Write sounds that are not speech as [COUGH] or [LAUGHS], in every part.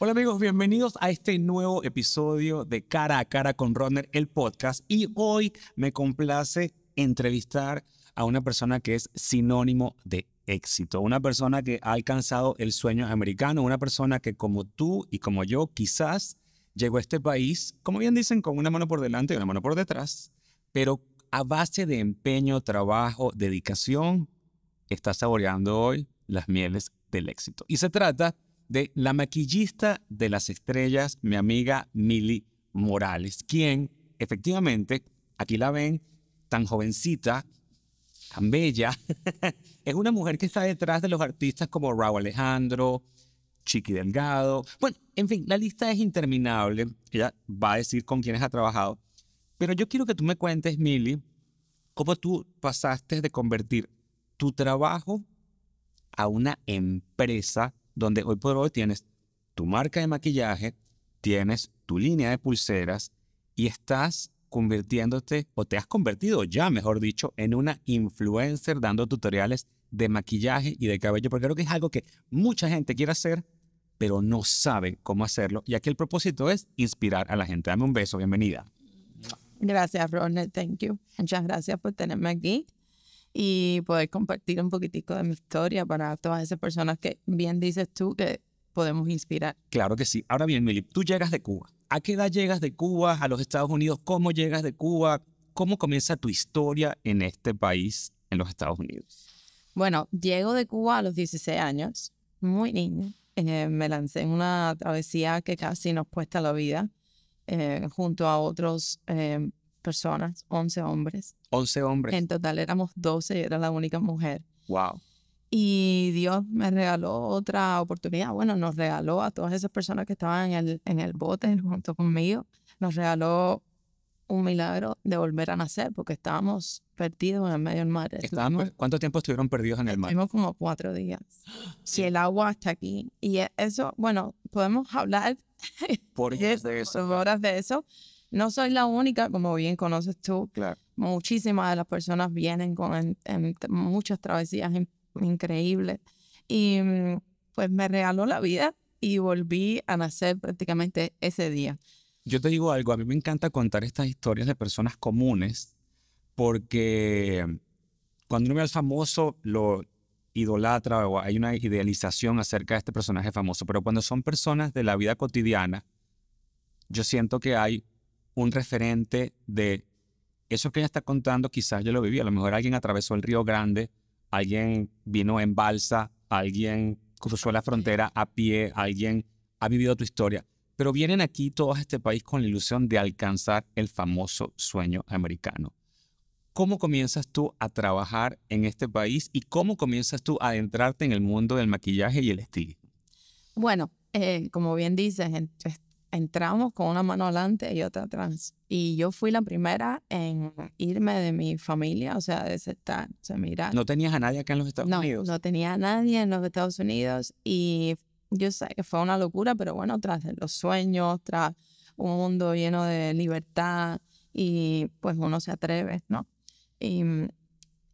Hola amigos, bienvenidos a este nuevo episodio de Cara a Cara con Rodner, el podcast. Y hoy me complace entrevistar a una persona que es sinónimo de éxito, una persona que ha alcanzado el sueño americano, una persona que como tú y como yo quizás llegó a este país, como bien dicen, con una mano por delante y una mano por detrás, pero a base de empeño, trabajo, dedicación, está saboreando hoy las mieles del éxito. Y se trata de la maquillista de las estrellas, mi amiga Mili Morales, quien efectivamente, aquí la ven, tan jovencita, tan bella, [LAUGHS] es una mujer que está detrás de los artistas como Raúl Alejandro, Chiqui Delgado. Bueno, en fin, la lista es interminable. Ella va a decir con quiénes ha trabajado. Pero yo quiero que tú me cuentes, Mili, cómo tú pasaste de convertir tu trabajo a una empresa donde hoy por hoy tienes tu marca de maquillaje, tienes tu línea de pulseras y estás convirtiéndote o te has convertido ya, mejor dicho, en una influencer dando tutoriales de maquillaje y de cabello, porque creo que es algo que mucha gente quiere hacer, pero no sabe cómo hacerlo. Y aquí el propósito es inspirar a la gente. Dame un beso, bienvenida. Gracias, Ronald, thank you. Muchas gracias por tenerme aquí y poder compartir un poquitico de mi historia para todas esas personas que bien dices tú que podemos inspirar. Claro que sí. Ahora bien, Milip, tú llegas de Cuba. ¿A qué edad llegas de Cuba a los Estados Unidos? ¿Cómo llegas de Cuba? ¿Cómo comienza tu historia en este país, en los Estados Unidos? Bueno, llego de Cuba a los 16 años, muy niña. Eh, me lancé en una travesía que casi nos cuesta la vida, eh, junto a otros eh, personas, 11 hombres. 11 hombres. En total éramos 12 y era la única mujer. Wow. Y Dios me regaló otra oportunidad. Bueno, nos regaló a todas esas personas que estaban en el, en el bote junto conmigo, nos regaló un milagro de volver a nacer porque estábamos perdidos en el medio del mar. ¿Cuánto tiempo estuvieron perdidos en el mar? Estuvimos como cuatro días. si [GASPS] Y el agua está aquí. Y eso, bueno, podemos hablar por [LAUGHS] horas de eso. No soy la única, como bien conoces tú. Muchísimas de las personas vienen con muchas travesías increíbles. Y mm, pues me regaló la vida y volví a nacer prácticamente ese día. Yo te digo algo, a mí me encanta contar estas historias de personas comunes porque mm, cuando uno ve al famoso lo idolatra o hay una idealización acerca de este personaje famoso, pero cuando son personas de la vida cotidiana, yo siento que hay un referente de eso que ella está contando, quizás yo lo viví. A lo mejor alguien atravesó el Río Grande, alguien vino en balsa, alguien cruzó la frontera a pie, alguien ha vivido tu historia. Pero vienen aquí todos a este país con la ilusión de alcanzar el famoso sueño americano. ¿Cómo comienzas tú a trabajar en este país y cómo comienzas tú a adentrarte en el mundo del maquillaje y el estilo? Bueno, eh, como bien dices, entramos con una mano adelante y otra atrás. Y yo fui la primera en irme de mi familia, o sea, de estar, o sea, mirar. ¿No tenías a nadie acá en los Estados no, Unidos? No tenía a nadie en los Estados Unidos y yo sé que fue una locura, pero bueno, tras los sueños, tras un mundo lleno de libertad y pues uno se atreve, ¿no? Y mm,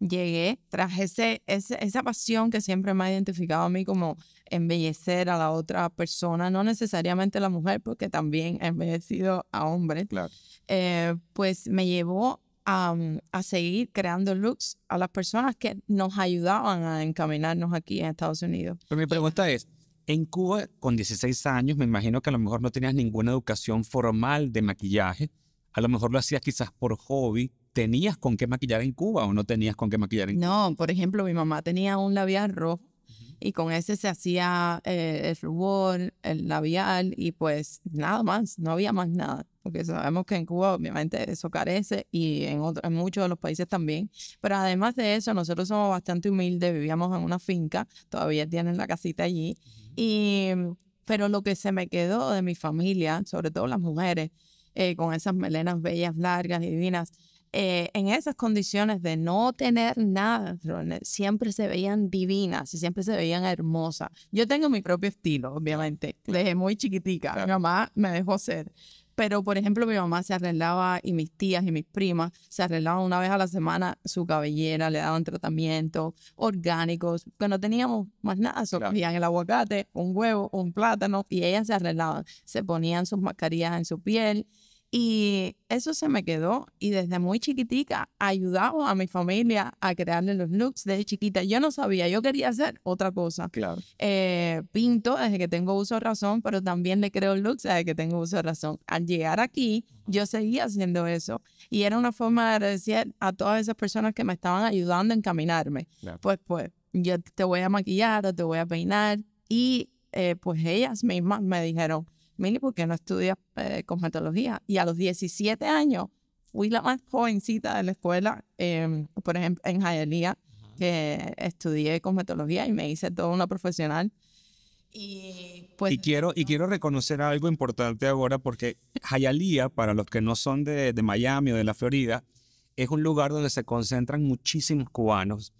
llegué, traje ese, esa pasión que siempre me ha identificado a mí como embellecer a la otra persona, no necesariamente a la mujer, porque también he embellecido a hombres, claro. Eh, pues me llevó a, mm, a, seguir creando looks a las personas que nos ayudaban a encaminarnos aquí en Estados Unidos. Pero mi pregunta es, en Cuba, con 16 años, me imagino que a lo mejor no tenías ninguna educación formal de maquillaje, a lo mejor lo hacías quizás por hobby, ¿tenías con qué maquillar en Cuba o no tenías con qué maquillar en Cuba? No, por ejemplo, mi mamá tenía un labial rojo y con ese se hacía eh, el rubor, el labial y pues nada más, no había más nada. Porque sabemos que en Cuba obviamente eso carece y en, otro, muchos de los países también. Pero además de eso, nosotros somos bastante humildes, vivíamos en una finca, todavía tienen la casita allí. y, pero lo que se me quedó de mi familia, sobre todo las mujeres, eh, con esas melenas bellas, largas y divinas, eh, en esas condiciones de no tener nada, siempre se veían divinas y siempre se veían hermosas. Yo tengo mi propio estilo, obviamente, desde muy chiquitica. Mi mamá me dejó ser. Pero, por ejemplo, mi mamá se arreglaba y mis tías y mis primas se arreglaban una vez a la semana su cabellera, le daban tratamientos orgánicos, que no teníamos más nada, solo el aguacate, un huevo, un plátano y ellas se arreglaban, se ponían sus mascarillas en su piel, y eso se me quedó y desde muy chiquitica ayudaba a mi familia a crearle los looks desde chiquita. Yo no sabía, yo quería hacer otra cosa. Claro. Eh, pinto desde que tengo uso de razón, pero también le creo looks desde que tengo uso de razón. Al llegar aquí, yo seguía haciendo eso y era una forma de agradecer a todas esas personas que me estaban ayudando a encaminarme. Pues, pues, yo te voy a maquillar, te voy a peinar y eh, pues ellas mismas me dijeron, Mili, ¿por qué no estudias eh, cosmetología? Y a los 17 años fui la más jovencita de la escuela, em, por ejemplo, en Jaelía, que estudié cosmetología y me hice toda una profesional. Y, pues, quiero, y quiero reconocer algo importante ahora porque Hialeah, para los que no son de, de, Miami o de la Florida, es un lugar donde se concentran muchísimos cubanos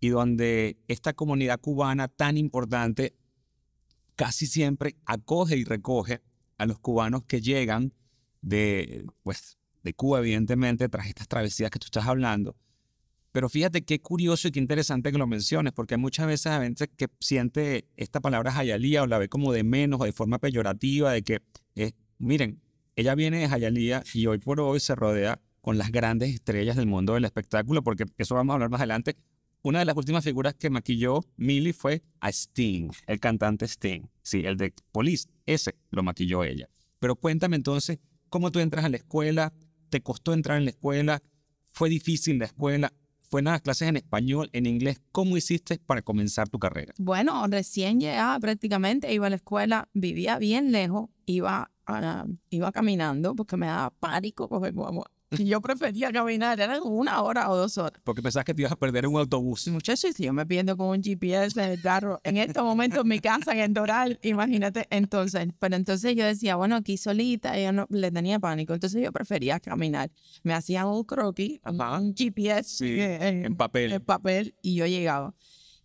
y donde esta comunidad cubana tan importante casi siempre acoge y recoge a los cubanos que llegan de, pues, de Cuba, evidentemente, tras estas travesías que tú estás hablando. Pero fíjate qué curioso y qué interesante que lo menciones, porque muchas veces a veces que siente esta palabra Jayalía o la ve como de menos o de forma peyorativa, de que, miren, ella viene de Jayalía y hoy por hoy se rodea con las grandes estrellas del mundo del espectáculo, porque eso vamos a hablar más adelante, una de las últimas figuras que maquilló Millie fue a Sting, el cantante Sting. Sí, el de Police, ese lo maquilló ella. Pero cuéntame entonces, ¿cómo tú entras a la escuela? ¿Te costó entrar en la escuela? ¿Fue difícil la escuela? ¿Fue nada, clases en español, en inglés? ¿Cómo hiciste para comenzar tu carrera? Bueno, recién llegaba prácticamente, iba a la escuela, vivía bien lejos, iba, iba caminando porque me daba pánico porque... como y yo prefería caminar, eran una hora o dos horas. Porque pensabas que te ibas a perder un autobús. Muchachos, si yo me pierdo con un GPS en el carro, en estos momentos me mi casa, en Doral, imagínate. Entonces, pero entonces yo decía, bueno, aquí solita, yo no, le tenía pánico. Entonces yo prefería caminar. Me hacían un croquis, un GPS eh, en, papel. En papel, y yo llegaba.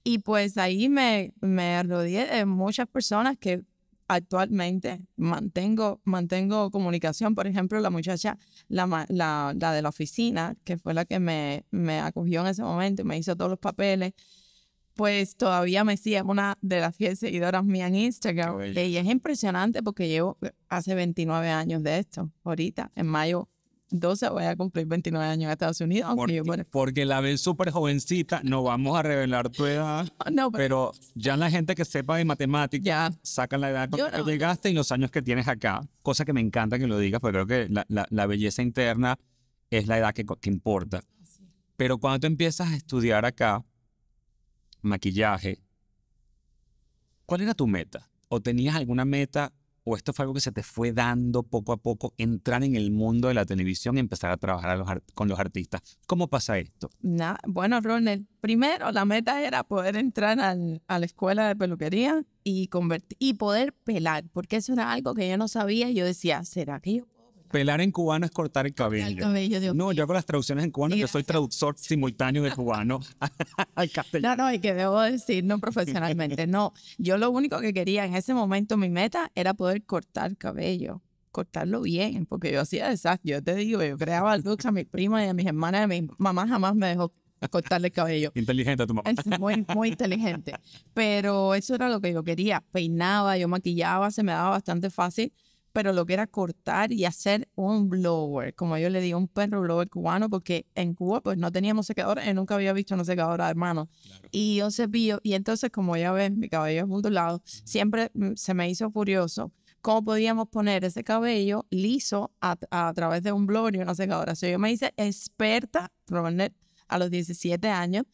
Y pues ahí me, me rodeé de muchas personas que actualmente mantengo, mantengo comunicación. Por ejemplo, la muchacha, la, de la oficina, que fue la que me, me, acogió en ese momento y me hizo todos los papeles, pues todavía me sigue una de las 10 seguidoras mías en Instagram. Y es impresionante porque llevo eh, hace 29 años de esto, ahorita, en mayo 12 voy a cumplir 29 años en Estados Unidos. Porque, porque la ves súper jovencita, no vamos a revelar tu edad, [LAUGHS] no, pero, ya la gente que sepa de matemáticas saca la edad que llegaste y los años que tienes acá, cosa que me encanta que lo digas, pero creo que la, belleza interna es la edad que importa. Pero cuando tú empiezas a estudiar acá, maquillaje, ¿cuál era tu meta? ¿O tenías alguna meta o esto fue algo que se te fue dando poco a poco, entrar en el mundo de la televisión y empezar a trabajar con los artistas? ¿Cómo pasa esto? bueno, Ronald, primero la meta era poder entrar a la escuela de peluquería y, y poder pelar, porque eso era algo que yo no sabía. Yo decía, ¿será que yo Pelar en cubano es cortar el cabello. no, yo hago las traducciones en cubano, yo soy traductor simultáneo de cubano [LAUGHS] al No, no, y que debo decir, no profesionalmente, no. Yo lo único que quería en ese momento, mi meta era poder cortar cabello, cortarlo bien, porque yo hacía desastre. Yo te digo, yo creaba looks a mis primas y a mis hermanas, mi mamá jamás me dejó cortarle el cabello. Inteligente tu mamá. Es muy, muy inteligente. Pero eso era lo que yo quería. Peinaba, yo maquillaba, se me daba bastante fácil pero lo que era cortar y hacer un blower, como yo le digo, un perro blower cubano, porque en Cuba pues no teníamos secador, yo nunca había visto una secadora hermano. Y yo cepillo, y entonces como ya ves, mi cabello es ondulado, siempre mm, se me hizo furioso cómo podíamos poner ese cabello liso a, través de un blower y una secadora. sea, yo me hice experta, a los 17 años,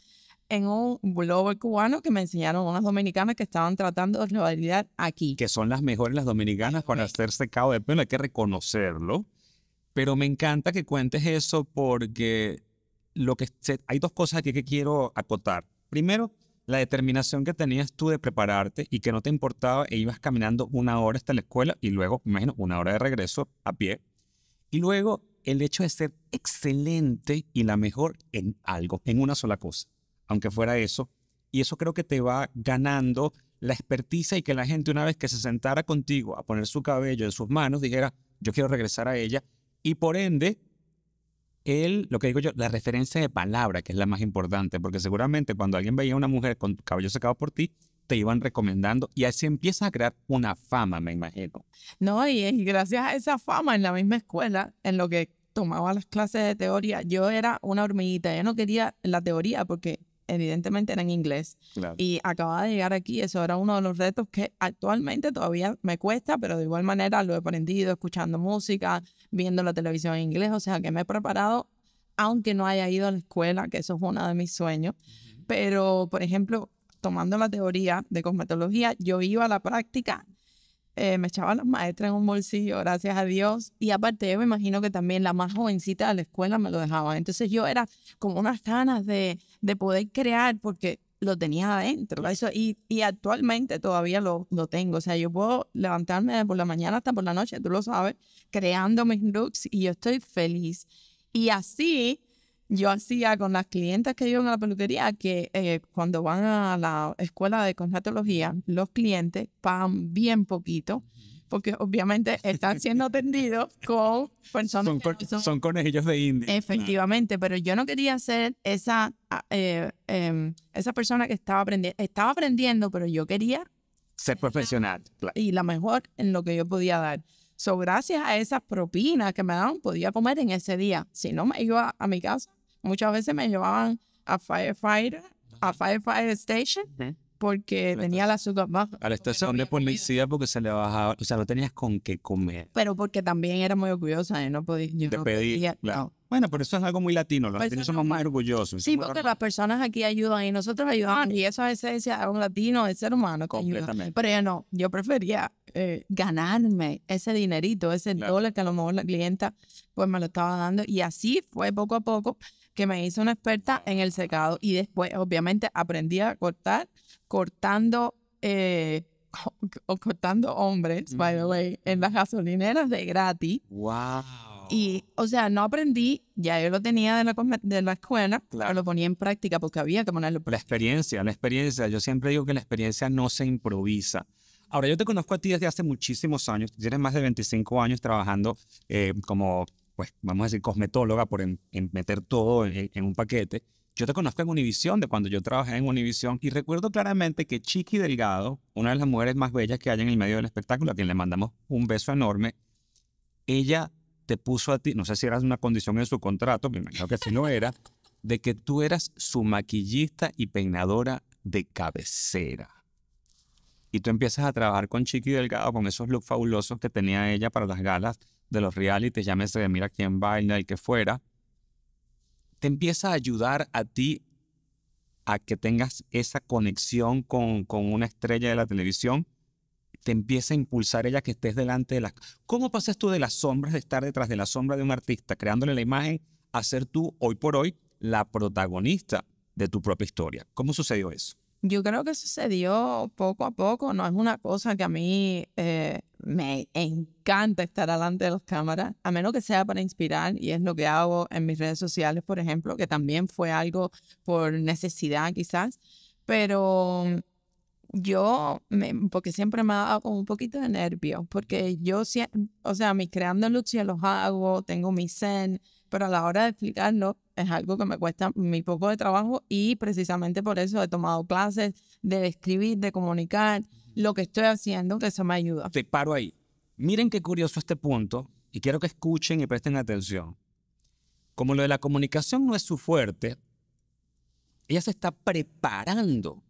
en un blog cubano que me enseñaron unas dominicanas que estaban tratando de validar aquí. Que son las mejores las dominicanas para hacer secado de pelo, hay que reconocerlo. Pero me encanta que cuentes eso porque lo que hay dos cosas aquí que quiero acotar. Primero, la determinación que tenías tú de prepararte y que no te importaba e ibas caminando una hora hasta la escuela y luego, imagino, una hora de regreso a pie. Y luego, el hecho de ser excelente y la mejor en algo, en una sola cosa aunque fuera eso. Y eso creo que te va ganando la experticia y que la gente una vez que se sentara contigo a poner su cabello en sus manos, dijera, yo quiero regresar a ella. Y por ende, él, lo que digo yo, la referencia de palabra, que es la más importante, porque seguramente cuando alguien veía a una mujer con cabello sacado por ti, te iban recomendando y así empieza a crear una fama, me imagino. No, y gracias a esa fama en la misma escuela, en lo que tomaba las clases de teoría, yo era una hormiguita, yo no quería la teoría porque evidentemente era en inglés. Y acababa de llegar aquí, eso era uno de los retos que actualmente todavía me cuesta, pero de igual manera lo he aprendido escuchando música, viendo la televisión en inglés, o sea que me he preparado, aunque no haya ido a la escuela, que eso es uno de mis sueños. Pero, por ejemplo, tomando la teoría de cosmetología, yo iba a la práctica eh, me echaba las maestras en un bolsillo, gracias a Dios. Y aparte, yo me imagino que también la más jovencita de la escuela me lo dejaba. Entonces yo era como unas ganas de, de poder crear porque lo tenía adentro. y, y, actualmente todavía lo, lo, tengo. O sea, yo puedo levantarme por la mañana hasta por la noche, tú lo sabes, creando mis looks y yo estoy feliz. Y así yo hacía con las clientes que iban a la peluquería que eh, cuando van a la escuela de cosmetología, los clientes pagan bien poquito porque obviamente están siendo atendidos [LAUGHS] con personas son, con, que son, conejillos de India. Efectivamente, pero yo no quería ser esa, ah, eh, em, esa persona que estaba aprendiendo. Estaba aprendiendo, pero yo quería ser profesional. Y la mejor en lo que yo podía dar. So, gracias a esas propinas que me daban, podía comer en ese día. Si no, me iba a mi casa Muchas veces me llevaban a firefighter, a firefighter station, porque tenía la azúcar baja. A la estación de policía porque se le bajaba, o sea, lo tenías con qué comer. Pero porque también era muy orgullosa, y no podía. Yo Bueno, pero eso es algo muy latino, los pues latinos somos más orgullosos. Sí, porque las personas aquí ayudan y nosotros ayudamos y eso es esencia de un latino, de ser humano. Pero yo no, yo prefería eh, ganarme ese dinerito, ese dólar que a lo mejor la clienta pues me lo estaba dando y así fue poco a poco que me hizo una experta en el secado y después obviamente aprendí a cortar cortando eh, [LAUGHS] o cortando hombres, by the way, en las gasolineras de gratis. Wow. Y, o sea, no aprendí, ya yo lo tenía de la, de la escuela, claro. lo ponía en práctica porque había que ponerlo. La experiencia, la experiencia. Yo siempre digo que la experiencia no se improvisa. Ahora, yo te conozco a ti desde hace muchísimos años, tienes más de 25 años trabajando eh, como pues vamos a decir, cosmetóloga por meter todo en, un paquete. Yo te conozco en Univisión, de cuando yo trabajé en Univisión, y recuerdo claramente que Chiqui Delgado, una de las mujeres más bellas que hay en el medio del espectáculo, a quien le mandamos un beso enorme, ella te puso a ti, no sé si eras una condición en su contrato, me imagino que así no era, de que tú eras su maquillista y peinadora de cabecera y tú empiezas a trabajar con Chiqui Delgado, con esos looks fabulosos que tenía ella para las galas de los realities, llámese de Mira quién baila, el que fuera, te empieza a ayudar a ti a que tengas esa conexión con, una estrella de la televisión, te empieza a impulsar ella que estés delante de la... ¿Cómo pasas tú de las sombras, de estar detrás de la sombra de un artista, creándole la imagen, a ser tú hoy por hoy la protagonista de tu propia historia? ¿Cómo sucedió eso? Yo creo que sucedió poco a poco, no es una cosa que a mí eh, me encanta estar delante de las cámaras, a menos que sea para inspirar, y es lo que hago en mis redes sociales, por ejemplo, que también fue algo por necesidad quizás, pero mm, yo, me, porque siempre me ha un poquito de nervio, porque yo, o sea, mis creando luz y los hago, tengo mi zen, pero a la hora de explicarlo es algo que me cuesta mi poco de trabajo y precisamente por eso he tomado clases de escribir, de comunicar lo que estoy haciendo, que eso me ayuda. Te paro ahí. Miren qué curioso este punto y quiero que escuchen y presten atención. Como lo de la comunicación no es su fuerte, ella se está preparando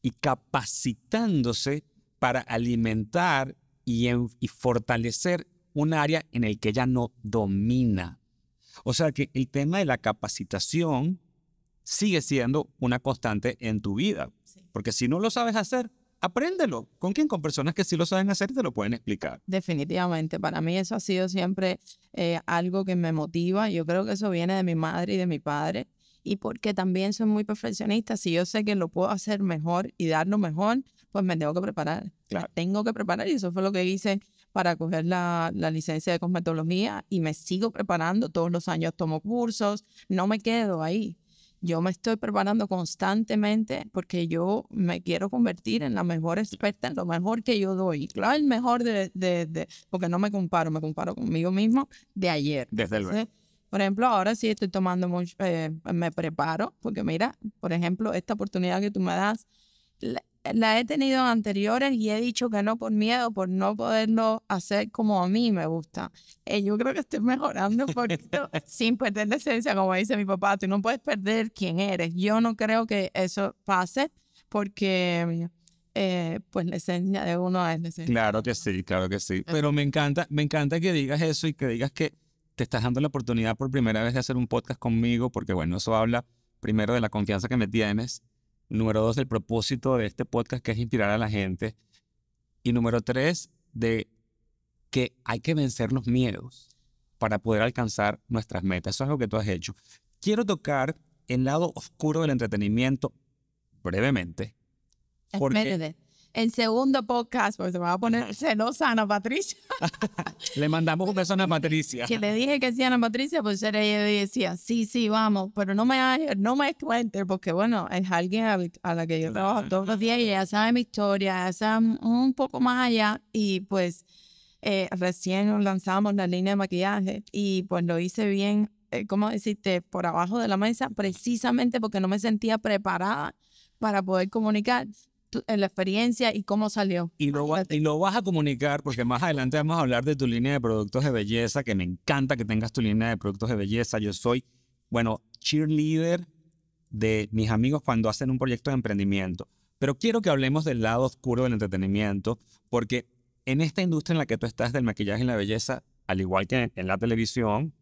y capacitándose para alimentar y, y fortalecer un área en el que ella no domina. O sea que el tema de la capacitación sigue siendo una constante en tu vida. Porque si no lo sabes hacer, apréndelo. ¿Con quién? Con personas que sí lo saben hacer y te lo pueden explicar. Definitivamente. Para mí eso ha sido siempre eh, algo que me motiva. Yo creo que eso viene de mi madre y de mi padre. Y porque también soy muy perfeccionista. Si yo sé que lo puedo hacer mejor y darlo mejor, pues me tengo que preparar. tengo que preparar. Y eso fue lo que hice para coger la, la licencia de cosmetología y me sigo preparando. Todos los años tomo cursos, no me quedo ahí. Yo me estoy preparando constantemente porque yo me quiero convertir en la mejor experta, en lo mejor que yo doy. Claro, el mejor de, de, porque no me comparo, me comparo conmigo mismo de ayer. Desde luego. Por ejemplo, ahora sí estoy tomando mucho, eh, me preparo, porque mira, por ejemplo, esta oportunidad que tú me das, la he tenido anteriores y he dicho que no por miedo, por no poderlo hacer como a mí me gusta. Eh, yo creo que estoy mejorando [LAUGHS] sin perder la esencia, como dice mi papá, tú no puedes perder quién eres. Yo no creo que eso pase porque... Eh, pues la esencia de uno es la esencia. Claro que sí, claro que sí. Pero me encanta, me encanta que digas eso y que digas que te estás dando la oportunidad por primera vez de hacer un podcast conmigo, porque bueno, eso habla primero de la confianza que me tienes Número dos, el propósito de este podcast que es inspirar a la gente. Y número tres, de que hay que vencer los miedos para poder alcanzar nuestras metas. Eso es lo que tú has hecho. Quiero tocar el lado oscuro del entretenimiento brevemente. Porque, el segundo podcast, porque se va a poner celosa Ana Patricia. [LAUGHS] le mandamos un beso a Ana Patricia. Que le dije que sí a Ana Patricia, pues ella decía, sí, sí, vamos, pero no me, no me cuente, porque bueno, es alguien a, la que yo trabajo todos los días y ella sabe mi historia, ella sabe un poco más allá y pues eh, recién lanzamos la línea de maquillaje y pues lo hice bien, eh, ¿cómo decirte? Por abajo de la mesa, precisamente porque no me sentía preparada para poder comunicar en la experiencia y cómo salió. Y lo, y lo vas a comunicar porque más adelante vamos a hablar de tu línea de productos de belleza, que me encanta que tengas tu línea de productos de belleza. Yo soy, bueno, cheerleader de mis amigos cuando hacen un proyecto de emprendimiento. Pero quiero que hablemos del lado oscuro del entretenimiento, porque en esta industria en la que tú estás del maquillaje y la belleza, al igual que en la televisión,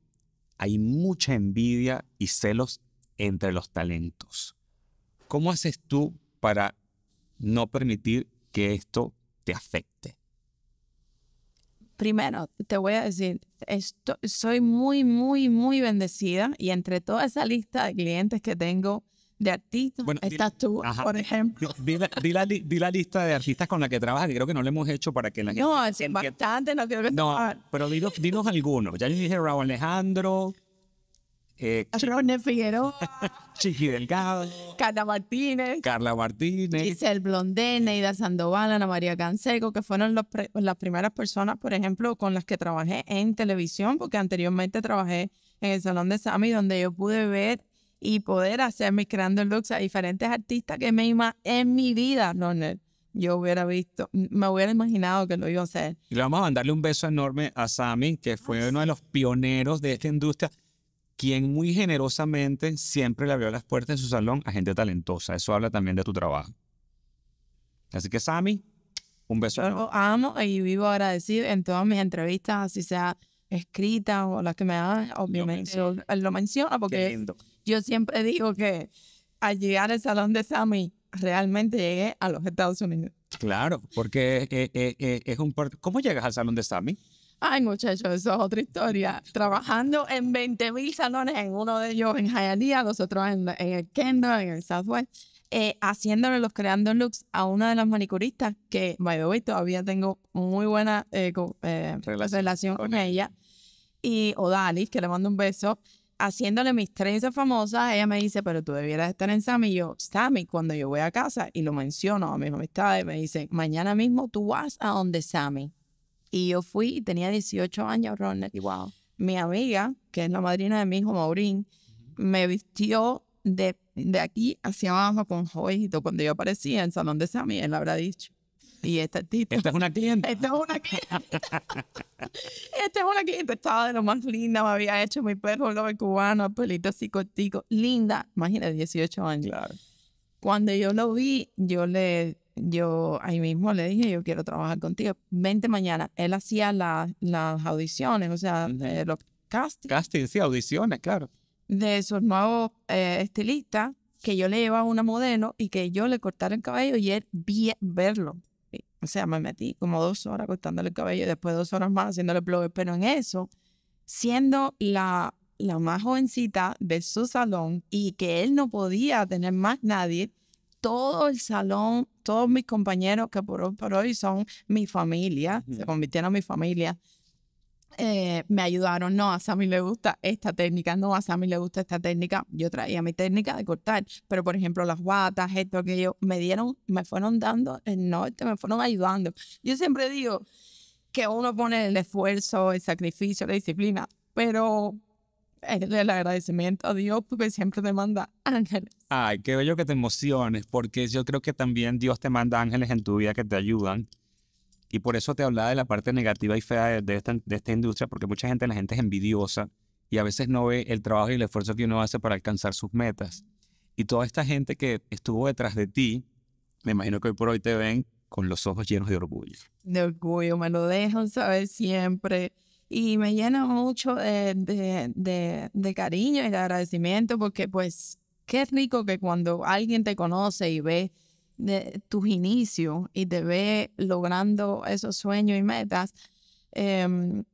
hay mucha envidia y celos entre los talentos. ¿Cómo haces tú para no permitir que esto te afecte? Primero, te voy a decir, soy muy, muy, muy bendecida y entre toda esa lista de clientes que tengo de artistas, bueno, estás tú, por ejemplo. Di, la, lista de artistas con la que trabajas, que creo que no le hemos hecho para que la gente... No, es bastante, no quiero que... No, pero dinos, dinos algunos. Ya les dije Raúl Alejandro, eh, Figueroa. [LAUGHS] Chiqui Delgado. Carla Martínez. Carla Martínez. Giselle Blondé, Neida Sandoval, Ana María Canseco, que fueron las primeras personas, por ejemplo, con las que trabajé en televisión, porque anteriormente trabajé en el Salón de Sami, donde yo pude ver y poder hacer mis creando looks a diferentes artistas que me en mi vida, Ronald yo hubiera visto, me hubiera imaginado que lo iba a hacer. Y le vamos a mandarle un beso enorme a Sammy, que fue ah, uno de los pioneros de esta industria quien muy generosamente siempre le abrió las puertas en su salón a gente talentosa. Eso habla también de tu trabajo. Así que, Sammy, un beso. Yo amo y vivo agradecido en todas mis entrevistas, así sea escrita o las que me hagan, obviamente lo menciona, porque yo siempre digo que al llegar al salón de Sammy, realmente llegué a los Estados Unidos. Claro, porque eh, eh, eh, es, un... ¿Cómo llegas al salón de Sammy? Ay, muchachos, eso es otra historia. Trabajando en 20.000 salones, en uno de ellos en Hialeah, nosotros en, en, el Kendall, en el Southwest, eh, haciéndole los creando looks a una de las manicuristas que, by the way, todavía tengo muy buena eh, eh, relación, con ella. Y Odalis, que le mando un beso, haciéndole mis trenzas famosas, ella me dice, pero tú debieras estar en Sammy. Y yo, Sammy, cuando yo voy a casa y lo menciono a mis amistades, me dice mañana mismo tú vas a donde Sammy. Y yo fui y tenía 18 años, Ronald. Y wow. Mi amiga, que es la madrina de mi hijo Maurín, me vistió de, aquí hacia abajo con joyito cuando yo aparecía en el Salón de Sammy, él habrá dicho. Y esta tita. Esta es una cliente. Esta es una cliente. [LAUGHS] esta es una cliente. Estaba de lo más linda. Me había hecho mi perro de cubano, pelito así cortico. Linda. Imagínate, 18 años. Claro. Cuando yo lo vi, yo le yo ahí mismo le dije, yo quiero trabajar contigo. 20 mañana. Él hacía la, las audiciones, o sea, eh, los castings. Castings, sí, audiciones, claro. De su nuevos eh, estilistas, que yo le llevaba una modelo y que yo le cortara el cabello y él vi verlo. O sea, me metí como dos horas cortándole el cabello y después dos horas más haciéndole blog. Pero en eso, siendo la, la más jovencita de su salón y que él no podía tener más nadie, todo el salón, todos mis compañeros que por hoy, por hoy son mi familia, se convirtieron en mi familia, eh, me ayudaron. No, a Sammy le gusta esta técnica, no, a Sammy le gusta esta técnica. Yo traía mi técnica de cortar, pero por ejemplo, las guatas, esto, que aquello, me dieron, me fueron dando el norte, me fueron ayudando. Yo siempre digo que uno pone el esfuerzo, el sacrificio, la disciplina, pero eh, el agradecimiento a Dios porque siempre te manda [LAUGHS] ángeles. Ay, qué bello que te emociones, porque yo creo que también Dios te manda ángeles en tu vida que te ayudan. Y por eso te hablaba de la parte negativa y fea de, esta, esta, industria, porque mucha gente, la gente es envidiosa y a veces no ve el trabajo y el esfuerzo que uno hace para alcanzar sus metas. Y toda esta gente que estuvo detrás de ti, me imagino que hoy por hoy te ven con los ojos llenos de orgullo. De orgullo, me lo dejan saber siempre y me llena mucho eh, de, cariño y de agradecimiento porque pues qué rico que cuando alguien te conoce y ve tus inicios y te ve logrando esos sueños y metas, em,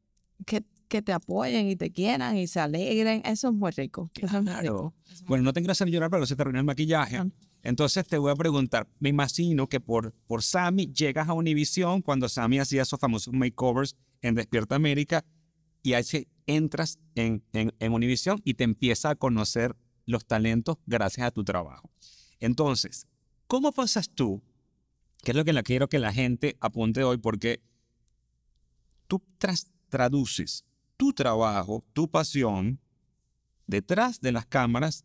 que, que te apoyen y te quieran y se alegren, eso es muy rico. bueno, no te que llorar, pero se terminó el maquillaje. Entonces te voy a preguntar, me imagino que por, por Sammy llegas a Univision cuando Sammy hacía esos famosos makeovers en Despierta América y ahí entras en, en, Univisión y te empieza a conocer los talentos gracias a tu trabajo. Entonces, ¿cómo pasas tú? Que es lo que la quiero que la gente apunte hoy porque tú tras, traduces tu trabajo, tu pasión, detrás de las cámaras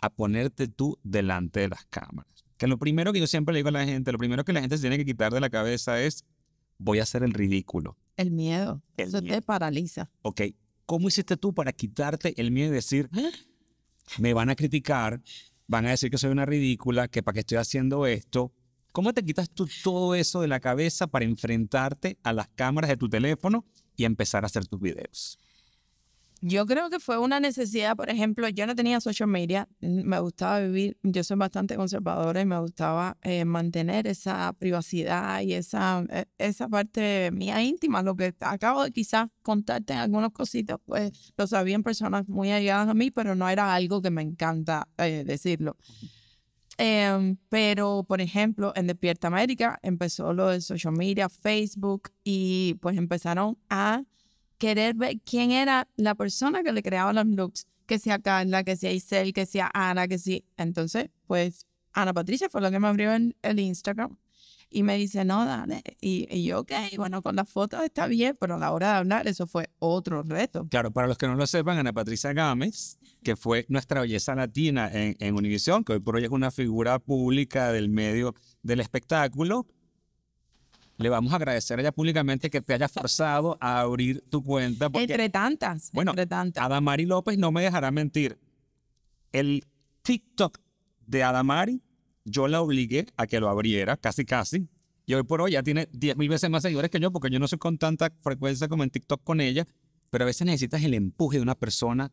a ponerte tú delante de las cámaras. Que lo primero que yo siempre le digo a la gente, lo primero que la gente se tiene que quitar de la cabeza es, voy a hacer el ridículo. El miedo. Eso te paraliza. Ok. ¿Cómo hiciste tú para quitarte el miedo y decir, ah, me van a criticar, van a decir que soy una ridícula, que para qué estoy haciendo esto? ¿Cómo te quitas tú todo eso de la cabeza para enfrentarte a las cámaras de tu teléfono y empezar a hacer tus videos? Yo creo que fue una necesidad, por ejemplo, yo no tenía social media, me gustaba vivir, yo soy bastante conservadora y me gustaba eh, mantener esa privacidad y esa, eh, esa parte mía íntima, lo que acabo de quizás contarte en algunos cositos, pues lo sabían personas muy allegadas a mí, pero no era algo que me encanta eh, decirlo. Em, pero, por ejemplo, en Despierta América empezó lo de social media, Facebook, y pues empezaron a querer ver quién era la persona que le creaba los looks, que sea Carla, que sea Isel, que sea Ana, que sí. Entonces, pues Ana Patricia fue la que me abrió el, el Instagram y me dice, no, dale. Y, yo, ok, bueno, con las fotos está bien, pero a la hora de hablar, eso fue otro reto. Claro, para los que no lo sepan, Ana Patricia Gámez, que fue nuestra belleza latina en, Univisión, que hoy por hoy es una figura pública del medio del espectáculo, le vamos a agradecer a ella públicamente que te haya forzado a abrir tu cuenta. entre tantas, bueno, entre tantas. Adamari López no me dejará mentir. El TikTok de Adamari, yo la obligué a que lo abriera, casi casi. Y hoy por hoy ya tiene 10.000 mil veces más seguidores que yo, porque yo no soy con tanta frecuencia como en TikTok con ella pero a veces necesitas el empuje de una persona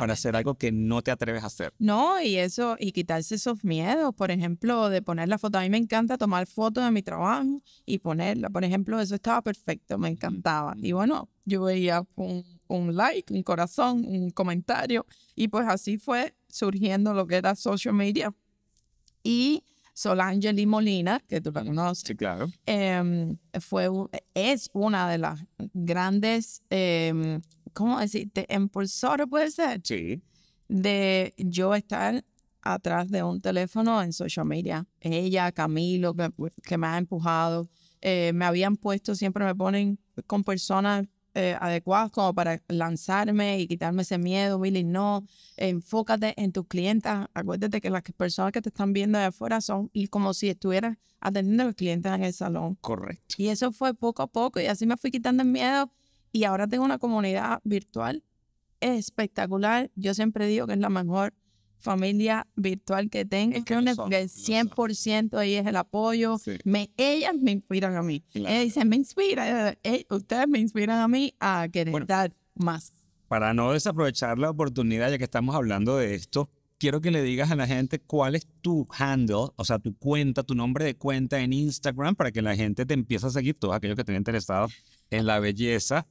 para hacer algo que no te atreves a hacer. No, y eso, y quitarse esos miedos, por ejemplo, de poner la foto. A mí me encanta tomar fotos de mi trabajo y ponerla. Por ejemplo, eso estaba perfecto, me encantaba. Y bueno, yo veía un, un like, un corazón, un comentario, y pues así fue surgiendo lo que era social media. Y Solange Lee Molina, que tú la conoces. Em, fue, es una de las grandes, em, ¿cómo decirte? impulsores puede ser. Sí. De yo estar atrás de un teléfono en social media. Ella, Camilo, que, me ha empujado. Eh, me habían puesto, siempre me ponen con personas eh, adecuados como para lanzarme y quitarme ese miedo, Billy. No, enfócate en tus clientes. Acuérdate que las personas que te están viendo de afuera son y como si estuvieras atendiendo a los clientes en el salón. Correcto. Y eso fue poco a poco y así me fui quitando el miedo y ahora tengo una comunidad virtual espectacular. Yo siempre digo que es la mejor familia virtual que tengo, es que el 100% ahí es el apoyo. ellas me inspiran a mí. Ellas dicen, me inspira. Eh, eh, ustedes me inspiran a mí a querer dar más. Para no desaprovechar la oportunidad, ya que estamos hablando de esto, quiero que le digas a la gente cuál es tu handle, o sea, tu cuenta, tu nombre de cuenta en Instagram, para que la gente te empiece a seguir, todos aquellos que estén interesados en la belleza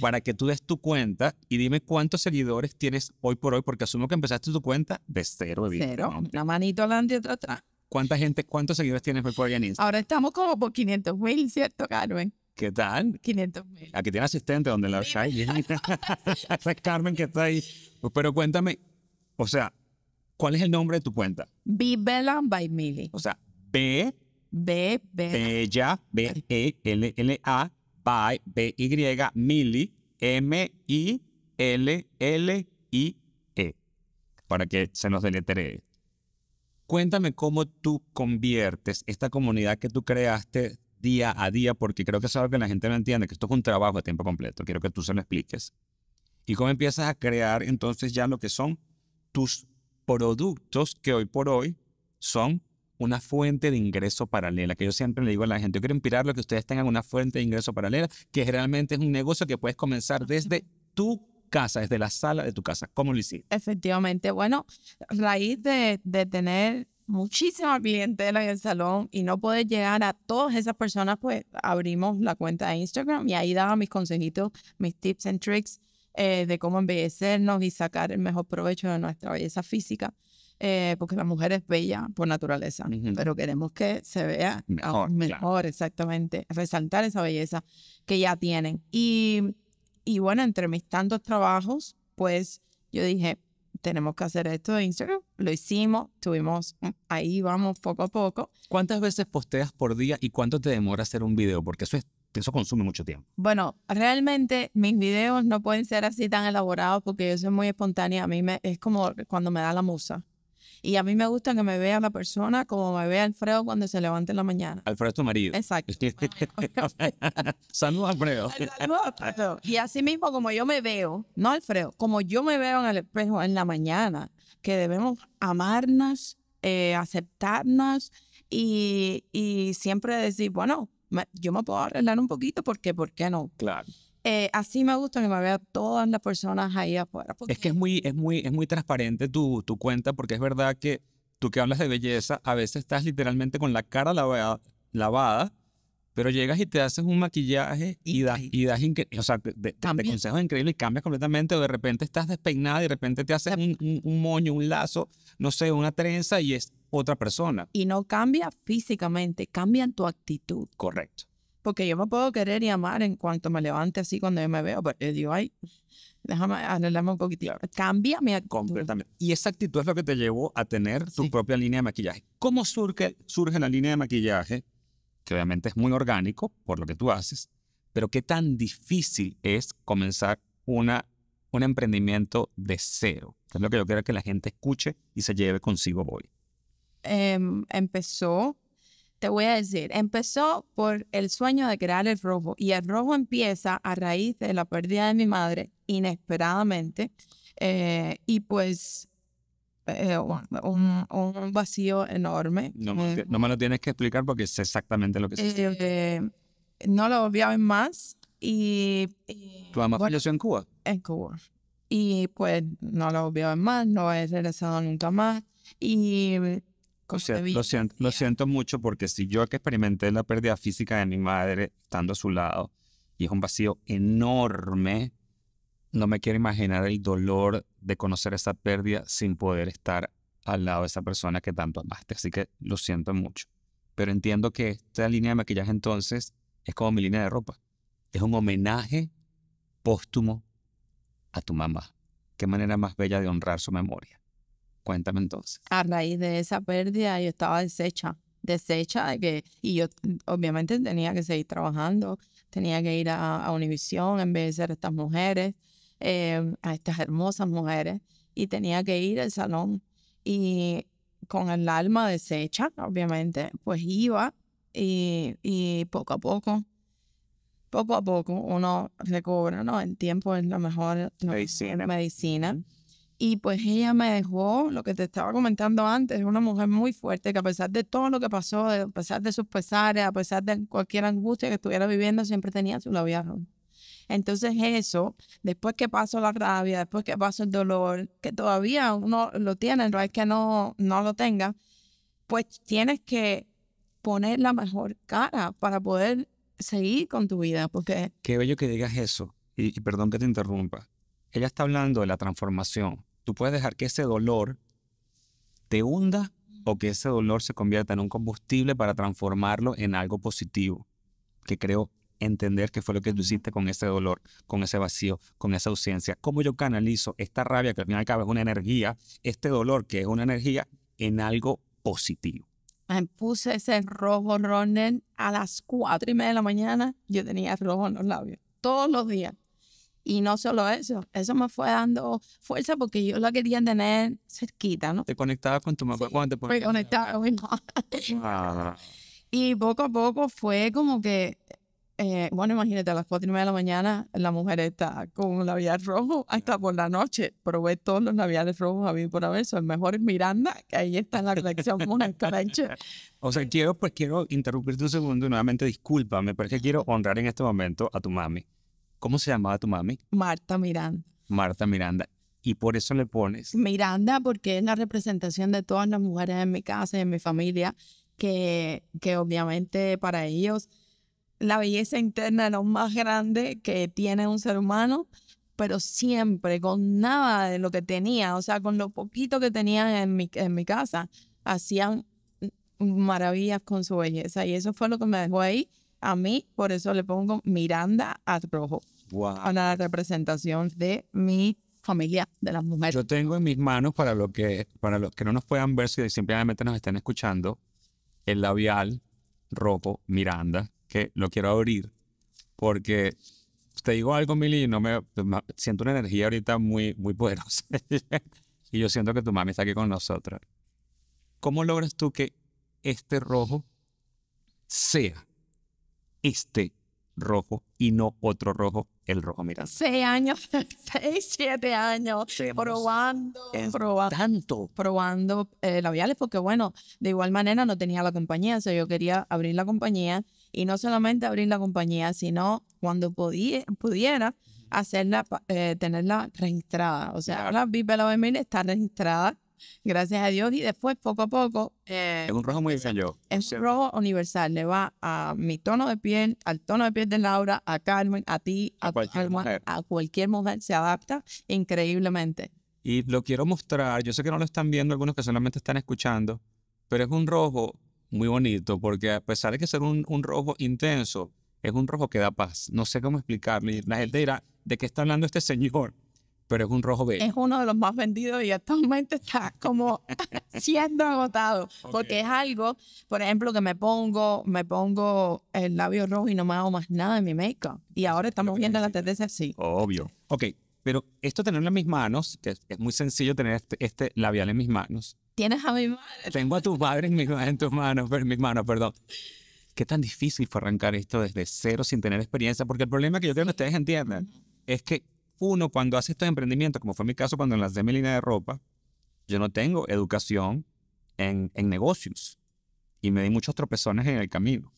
para que tú des tu cuenta y dime cuántos seguidores tienes hoy por hoy, porque asumo que empezaste tu cuenta de cero, Cero, una manito adelante y otra atrás. ¿Cuánta gente, cuántos seguidores tienes hoy por hoy en Instagram? Ahora estamos como por 500 mil, ¿cierto, Carmen? ¿Qué tal? 500 mil. Aquí tiene asistente donde la hay. [LAUGHS] es Carmen que está ahí. Pero cuéntame, o sea, ¿cuál es el nombre de tu cuenta? Be Bella by Millie. O sea, B... B, B. B-E-L-L-A by, B-Y, Mili, M-I-L-L-I-E, para que se nos deletree. Cuéntame cómo tú conviertes esta comunidad que tú creaste día a día, porque creo que es que la gente no entiende, que esto es un trabajo a tiempo completo. Quiero que tú se lo expliques. Y cómo empiezas a crear entonces ya lo que son tus productos que hoy por hoy son una fuente de ingreso paralela, que yo siempre le digo a la gente, yo quiero lo que ustedes tengan una fuente de ingreso paralela, que realmente es un negocio que puedes comenzar desde tu casa, desde la sala de tu casa. ¿Cómo lo hiciste? Efectivamente, bueno, raíz de, tener muchísima clientela en el salón y no poder llegar a todas esas personas, pues abrimos la cuenta de Instagram y ahí daba mis consejitos, mis tips and tricks eh, de cómo embellecernos y sacar el mejor provecho de nuestra belleza física. Eh, porque la mujer es bella por naturaleza, pero queremos que se vea mejor, exactamente, resaltar esa belleza que ya tienen. Y, bueno, entre mis tantos trabajos, pues yo dije, tenemos que hacer esto de Instagram. Lo hicimos, tuvimos, eh, ahí vamos poco a poco. ¿Cuántas veces posteas por día y cuánto te demora hacer un video? Porque eso eso consume mucho tiempo. Bueno, realmente mis videos no pueden ser así tan elaborados porque yo soy muy espontánea. A mí es como cuando me da la musa. Y a mí me gusta que me vea la persona como me vea Alfredo cuando se levanta en la mañana. Alfredo es tu marido. Exacto. [LAUGHS] Saludos, Alfredo. Saludos, Alfredo. Y así mismo como yo me veo, no Alfredo, como yo me veo en el espejo en la mañana, que debemos amarnos, eh, aceptarnos y, siempre decir, bueno, yo me puedo arreglar un poquito porque, ¿por qué no? Claro. Eh, así me gusta que me vean todas las personas ahí afuera. Es que es muy, es muy, es muy transparente tu, tu cuenta, porque es verdad que tú que hablas de belleza, a veces estás literalmente con la cara lavada, pero llegas y te haces un maquillaje y das, y das o sea, te, consejos increíbles y cambias completamente, o de repente estás despeinada y de repente te haces un, un, moño, un lazo, no sé, una trenza y es otra persona. Y no cambia físicamente, cambia en tu actitud. Correcto porque yo me puedo querer y amar en cuanto me levante así cuando yo me veo, pero yo digo, ay, déjame anularme un poquitito. Cambia mi acompañamiento. Y esa actitud es lo que te llevó a tener tu propia línea de maquillaje. ¿Cómo surge, surge la línea de maquillaje? Que obviamente es muy orgánico por lo que tú haces, pero qué tan difícil es comenzar una, un emprendimiento de cero. es lo que yo quiero que la gente escuche y se lleve consigo hoy. Em, empezó te voy a decir, empezó por el sueño de crear el rojo y el rojo empieza a raíz de la pérdida de mi madre inesperadamente eh, y pues eh, un, vacío enorme. Eh, no, me lo tienes que explicar porque es exactamente lo que se No lo he más y... y ¿Tu mamá en Cuba? En Cuba. Y pues no lo he más, no he regresado nunca más y lo siento, mucho porque si yo que experimenté la pérdida física de mi madre estando a su lado y es un vacío enorme, no me quiero imaginar el dolor de conocer esa pérdida sin poder estar al lado de esa persona que tanto amaste. Así que lo siento mucho. Pero entiendo que esta línea de maquillaje entonces es como mi línea de ropa. Es un homenaje póstumo a tu mamá. Qué manera más bella de honrar su memoria. Cuéntame entonces. A raíz de esa pérdida yo estaba deshecha, deshecha de que, y yo obviamente tenía que seguir trabajando, tenía que ir a, Univisión en vez de ser estas mujeres, eh, a estas hermosas mujeres, y tenía que ir al salón. Y con el alma deshecha, obviamente, pues iba y, poco a poco poco a poco uno recobra, ¿no? El tiempo es la mejor medicina. medicina. Y pues ella me dejó, lo que te estaba comentando antes, una mujer muy fuerte que a pesar de todo lo que pasó, a pesar de sus pesares, a pesar de cualquier angustia que estuviera viviendo, siempre tenía su labia Entonces eso, después que pasó la rabia, después que pasó el dolor, que todavía uno lo tiene, no es que no, no lo tenga, pues tienes que poner la mejor cara para poder seguir con tu vida. Porque... Qué bello que digas eso, y perdón que te interrumpa. Ella está hablando de la transformación, tú puedes dejar que ese dolor te hunda o que ese dolor se convierta en un combustible para transformarlo en algo positivo, que creo entender que fue lo que tú hiciste con ese dolor, con ese vacío, con esa ausencia. Cómo yo canalizo esta rabia, que al final acaba es una energía, este dolor que es una energía, en algo positivo. Me puse ese rojo Ronen a las cuatro y media de la mañana. Yo tenía rojo en los labios todos los días. Y no solo eso, eso me fue dando fuerza porque yo la quería tener cerquita, ¿no? Te conectabas con tu mamá te conectaba ah. Y poco a poco fue como que, eh, bueno, imagínate, a las cuatro y media de la mañana la mujer está con un labial rojo hasta por la noche. Probé todos los labiales rojos a mí por haber, el mejor es Miranda, que ahí está en la colección una [LAUGHS] O sea, quiero, pues, quiero interrumpirte un segundo y nuevamente disculpa, me parece que quiero honrar en este momento a tu mami. ¿Cómo se llamaba tu mami? Marta Miranda. Marta Miranda. Y por eso le pones. Miranda, porque es la representación de todas las mujeres en mi casa y en mi familia, que, que obviamente para ellos la belleza interna es lo más grande que tiene un ser humano, pero siempre con nada de lo que tenía, o sea, con lo poquito que tenían en mi, en mi casa, hacían maravillas con su belleza. Y eso fue lo que me dejó ahí a mí, por eso le pongo Miranda a Rojo. Wow. A una representación de mi familia, de las mujeres. Yo tengo en mis manos, para, lo que, para los que no nos puedan ver, si simplemente nos están escuchando, el labial Rojo Miranda, que lo quiero abrir, porque te digo algo, Mili, no me, pues, siento una energía ahorita muy, muy poderosa. [LAUGHS] y yo siento que tu mami está aquí con nosotros. ¿Cómo logras tú que este rojo sea este rojo y no otro rojo, el rojo mira Seis años, [LAUGHS] seis, siete años, probando, probando. Tanto. Probando eh, labiales, porque bueno, de igual manera no tenía la compañía, o sea, yo quería abrir la compañía y no solamente abrir la compañía, sino cuando pudiera hacerla, eh, tenerla registrada. O sea, ahora VIP la está registrada gracias a Dios. Y después, poco a poco. Eh, es un rojo muy Es rojo universal. Le va a mi tono de piel, al tono de piel de Laura, a Carmen, a ti, a, a cualquier, a, mujer. Se adapta increíblemente. Y lo quiero mostrar. Yo sé que no lo están viendo algunos que solamente están escuchando, pero es un rojo muy bonito porque, a pesar de que ser un, rojo intenso, es un rojo que da paz. No sé cómo explicarle. La gente ¿de qué está hablando este señor? pero es un rojo B. Es uno de los más vendidos y actualmente está como [LAUGHS] siendo agotado, porque es algo, por ejemplo, que me pongo, me pongo el labio rojo y no me hago más nada en mi make-up. Y ahora estamos viendo la tendencia así. Obvio. Ok, pero esto tenerlo en mis manos, que es muy sencillo tener este, este, labial en mis manos. Tienes a mi madre. Tengo a tu madre en, mis, tus manos, en mis manos, perdón. ¿Qué tan difícil fue arrancar esto desde cero sin tener experiencia? Porque el problema que yo creo que ustedes entienden es que uno cuando hace estos emprendimientos, como fue mi caso cuando lancé mi línea de ropa, yo no tengo educación en, negocios y me di muchos tropezones en el camino.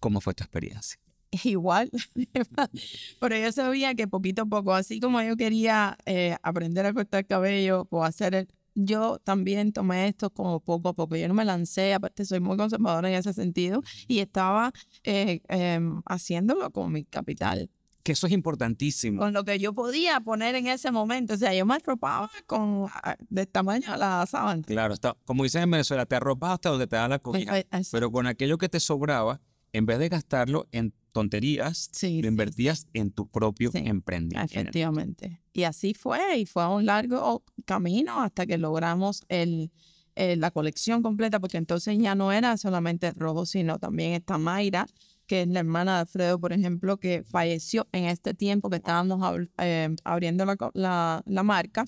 ¿Cómo fue tu experiencia? [LAUGHS] igual. [LAUGHS] Pero yo sabía que poquito a poco, así como yo quería eh, aprender a cortar cabello o hacer el, yo también tomé esto como poco a poco. Yo no me lancé, aparte soy muy conservadora en ese sentido y estaba eh, em, haciéndolo con mi capital eso es importantísimo. Con lo que yo podía poner en ese momento. O sea, yo me arropaba con, de tamaño a la sábana. Claro, como dicen en Venezuela, te arropas hasta donde te da la pues, comida, eh, Pero con aquello que te sobraba, en vez de gastarlo en tonterías, lo invertías en tu propio emprendimiento. Efectivamente. Y así fue, y fue un largo camino hasta que logramos el, eh, la colección completa, porque entonces ya no era solamente rojo, sino también esta Mayra, que es la hermana de Alfredo, por ejemplo, que falleció en este tiempo que estábamos eh, abriendo la, marca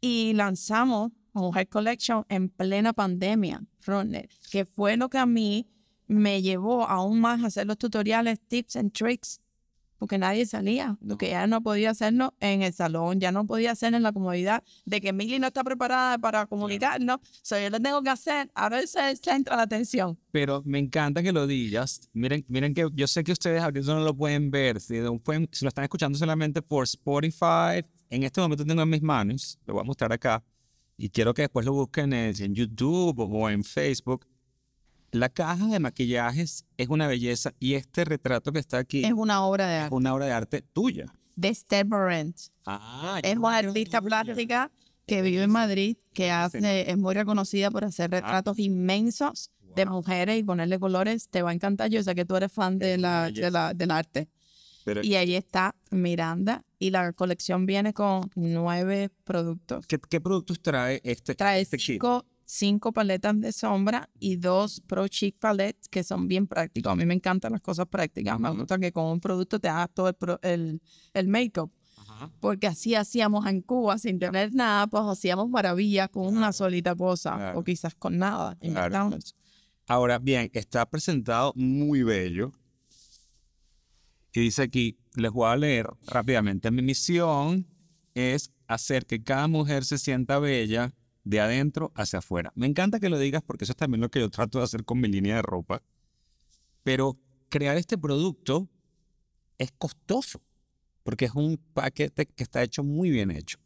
y lanzamos Mujer Collection en plena pandemia, Frontnet, que fue lo que a mí me llevó aún más a hacer los tutoriales, tips and tricks porque nadie salía. Lo que ya no podía hacerlo en el salón, ya no podía hacer en la comodidad de que Millie no está preparada para comunicarnos. O sea, yo lo tengo que hacer. Ahora es el centro de atención. Pero me encanta que lo digas. Miren, miren que yo sé que ustedes ahorita no lo pueden ver. Si, lo están escuchando solamente por Spotify, en este momento tengo en mis manos, lo voy a mostrar acá. Y quiero que después lo busquen en YouTube o en Facebook la caja de maquillajes es una belleza y este retrato que está aquí es una obra de arte. Una obra de arte tuya. De Esther ah, es una artista plástica que vive en Madrid, que hace, es muy reconocida por hacer ah. retratos inmensos de mujeres y ponerle colores. Te va a encantar. Yo sé que tú eres fan de la, del arte. y ahí está Miranda. Y la colección viene con nueve productos. ¿Qué, productos trae este? Trae este cinco cinco paletas de sombra y dos Pro Chic Palettes que son bien prácticos. A mí me encantan las cosas prácticas. Me gusta que con un producto te hagas todo el, el, make-up. Porque así hacíamos en Cuba, sin tener nada, pues hacíamos maravillas con una solita cosa o quizás con nada. Ahora, bien, está presentado muy bello. Y dice aquí, les voy a leer rápidamente. Mi misión es hacer que cada mujer se sienta bella de adentro hacia afuera. Me encanta que lo digas porque eso es también lo que yo trato de hacer con mi línea de ropa. Pero crear este producto es costoso porque es un paquete que está hecho muy bien hecho.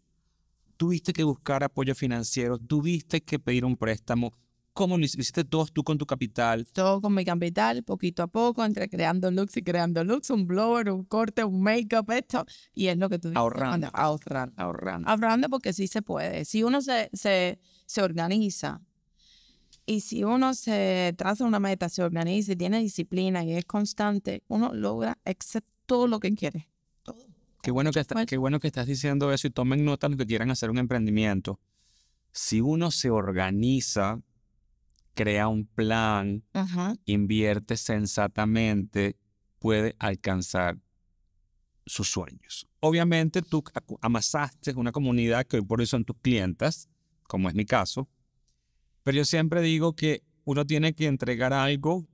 Tuviste que buscar apoyo financiero, tuviste que pedir un préstamo, cómo lo hiciste todo tú con tu capital? Todo con mi capital, poquito a poco, entre creando looks y creando looks, un blower, un corte, un make-up, esto. Y es lo que tú dices. Ahorrando. Ahorrando. Ahorrando. Ahorrando porque sí se puede. Si uno se, organiza y si uno se traza una meta, se organiza y tiene disciplina y es constante, uno logra excepto todo lo que quiere. Todo. Qué bueno que, pues qué bueno que estás diciendo eso y tomen nota los que quieran hacer un emprendimiento. Si uno se organiza crea un plan, invierte sensatamente, puede alcanzar sus sueños. Obviamente tú amasaste una comunidad que hoy por hoy son tus clientas, como es mi caso, pero yo siempre digo que uno tiene que entregar algo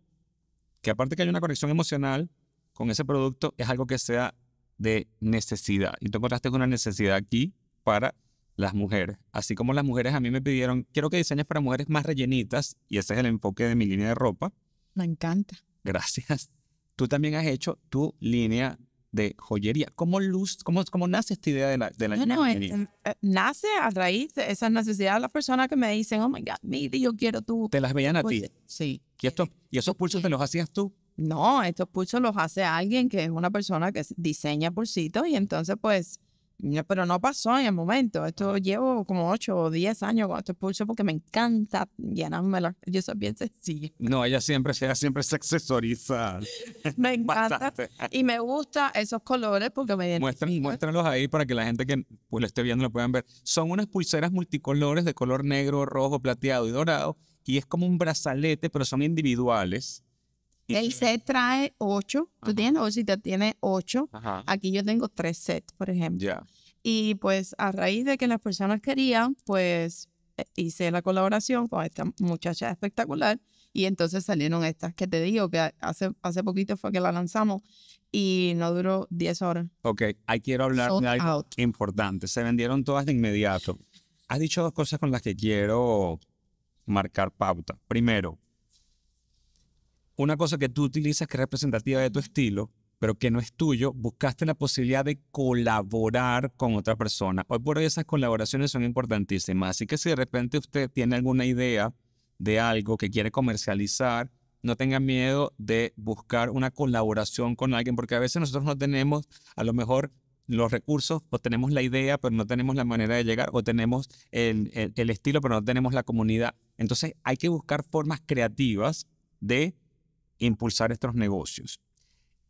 que aparte que haya una conexión emocional con ese producto, es algo que sea de necesidad. Y tú encontraste una necesidad aquí para las mujeres. Así como las mujeres a mí me pidieron, quiero que diseñes para mujeres más rellenitas, y ese es el enfoque de mi línea de ropa. Me encanta. Gracias. [LAUGHS] Tú también has hecho tu línea de joyería. ¿Cómo, luz, cómo, cómo nace esta idea de la, de la no, no, eh, eh, nace a raíz de esa necesidad de las personas que me dicen, oh my God, mire, yo quiero tú. ¿Te las veían a ti? Sí. ¿Y, esto, ¿Y esos pulsos te los hacías tú? No, estos pulsos los hace alguien que es una persona que diseña pulsitos y entonces pues pero no pasó en el momento. Esto ah. llevo como 8 o 10 años con este pulso porque me encanta llenármela. Yo soy bien No, ella siempre, siempre se accesoriza. [LAUGHS] me encanta. Y me gustan esos colores porque me Muestran, Muéstrenlos ahí para que la gente que pues, lo esté viendo lo puedan ver. Son unas pulseras multicolores de color negro, rojo, plateado y dorado. Y es como un brazalete, pero son individuales el set trae ocho, tú tienes te tiene ocho. Aquí yo tengo tres sets, por ejemplo. Y pues a raíz de que las personas querían, pues eh, hice la colaboración con esta muchacha espectacular y entonces salieron estas que te digo que hace, hace poquito fue que la lanzamos y no duró 10 horas. Ok, ahí quiero hablar de algo importante. Se vendieron todas de inmediato. Has dicho dos cosas con las que quiero marcar pauta. Primero, una cosa que tú utilizas que es representativa de tu estilo, pero que no es tuyo, buscaste la posibilidad de colaborar con otra persona. Hoy por hoy esas colaboraciones son importantísimas, así que si de repente usted tiene alguna idea de algo que quiere comercializar, no tenga miedo de buscar una colaboración con alguien, porque a veces nosotros no tenemos a lo mejor los recursos o tenemos la idea, pero no tenemos la manera de llegar, o tenemos el, el estilo, pero no tenemos la comunidad. Entonces hay que buscar formas creativas de impulsar estos negocios.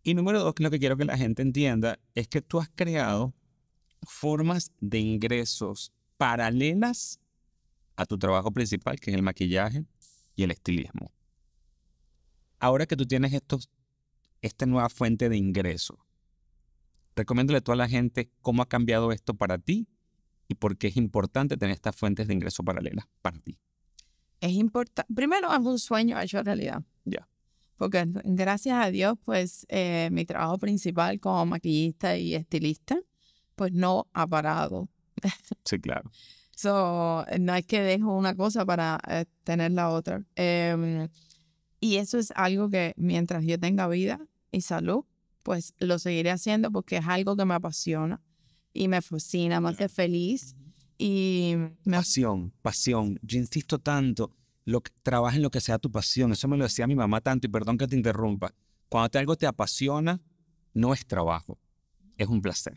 Y número dos, lo que quiero que la gente entienda es que tú has creado formas de ingresos paralelas a tu trabajo principal, que es el maquillaje y el estilismo. Ahora que tú tienes estos, esta nueva fuente de ingreso, recomiéndole a toda la gente cómo ha cambiado esto para ti y por qué es importante tener estas fuentes de ingreso paralelas para ti. Es importante. Primero, es un sueño hecho realidad. Ya porque gracias a Dios, pues eh, mi trabajo principal como maquillista y estilista, pues no ha parado. Sí, claro. [LAUGHS] So, no es que dejo una cosa para eh, tener la otra. Em, y eso es algo que mientras yo tenga vida y salud, pues lo seguiré haciendo porque es algo que me apasiona y me fascina, me hace feliz. Y Pasión, pasión. Yo insisto tanto lo trabaja en lo que sea tu pasión. Eso me lo decía mi mamá tanto y perdón que te interrumpa. Cuando algo te apasiona, no es trabajo, es un placer.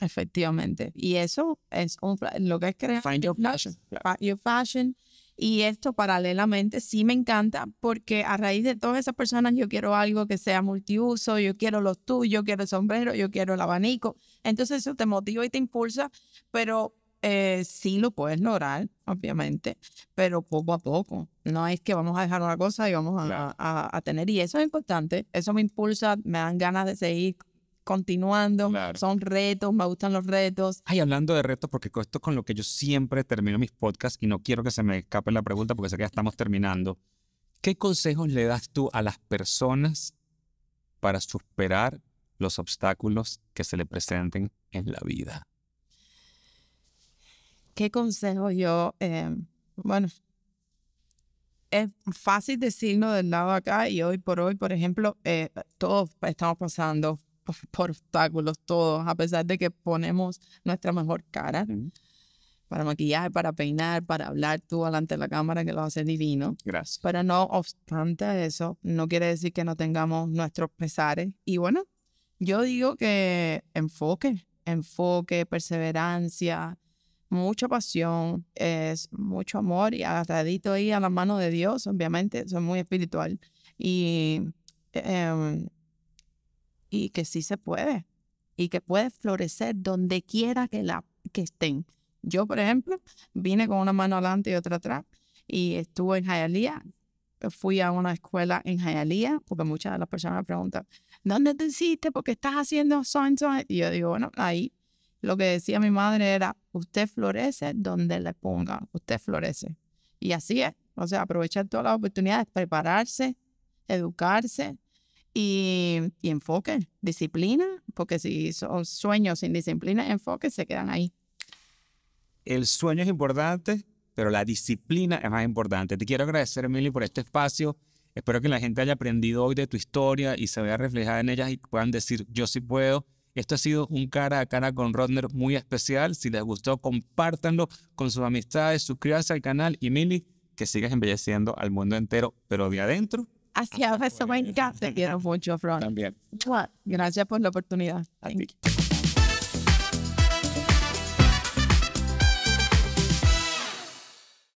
Efectivamente. Y eso es lo que es crear. Find your passion. Find Your passion. Y esto paralelamente sí me encanta porque a raíz de todas esas personas yo quiero algo que sea multiuso, yo quiero los tuyo, yo quiero el sombrero, yo quiero el abanico. Entonces eso te motiva y te impulsa, pero eh, sí lo puedes lograr, obviamente, pero poco a poco. No es que vamos a dejar una cosa y vamos a, tener, y eso es importante, eso me impulsa, me dan ganas de seguir continuando, son retos, me gustan los retos. Ay, hablando de retos, porque esto es con lo que yo siempre termino mis podcasts y no quiero que se me escape la pregunta porque sé que ya estamos terminando. ¿Qué consejos le das tú a las personas para superar los obstáculos que se le presenten en la vida? ¿qué consejo yo? Em, bueno, es fácil decirlo del lado acá y hoy por hoy, por ejemplo, eh, todos estamos pasando por, obstáculos, todos, a pesar de que ponemos nuestra mejor cara para maquillar, para peinar, para hablar tú delante de la cámara, que lo hace divino. Gracias. Pero no obstante eso, no quiere decir que no tengamos nuestros pesares. Y bueno, yo digo que enfoque, enfoque, perseverancia, mucha pasión, es mucho amor y agarradito ahí a la mano de Dios, obviamente, soy muy espiritual. Y, em, y que sí se puede, y que puede florecer donde quiera que, que estén. Yo, por ejemplo, vine con una mano adelante y otra atrás y estuve en Hialeah. Fui a una escuela en Hialeah porque muchas de las personas me preguntan, ¿dónde te hiciste? ¿Por estás haciendo son, Y yo digo, bueno, ahí lo que decía mi madre era, usted florece donde le ponga, usted florece. Y así es, o sea, aprovechar todas las oportunidades, prepararse, educarse y, enfoque, disciplina, porque si son sueños sin disciplina, enfoque, se quedan ahí. El sueño es importante, pero la disciplina es más importante. Te quiero agradecer, Emily, por este espacio. Espero que la gente haya aprendido hoy de tu historia y se vea reflejada en ellas y puedan decir, yo sí puedo. Esto ha sido un cara a cara con Rodner muy especial. Si les gustó, compártanlo con sus amistades, suscríbanse al canal y Milly que sigas embelleciendo al mundo entero, pero de adentro. a me encanta. Te quiero mucho, Rodner También. Gracias por la oportunidad.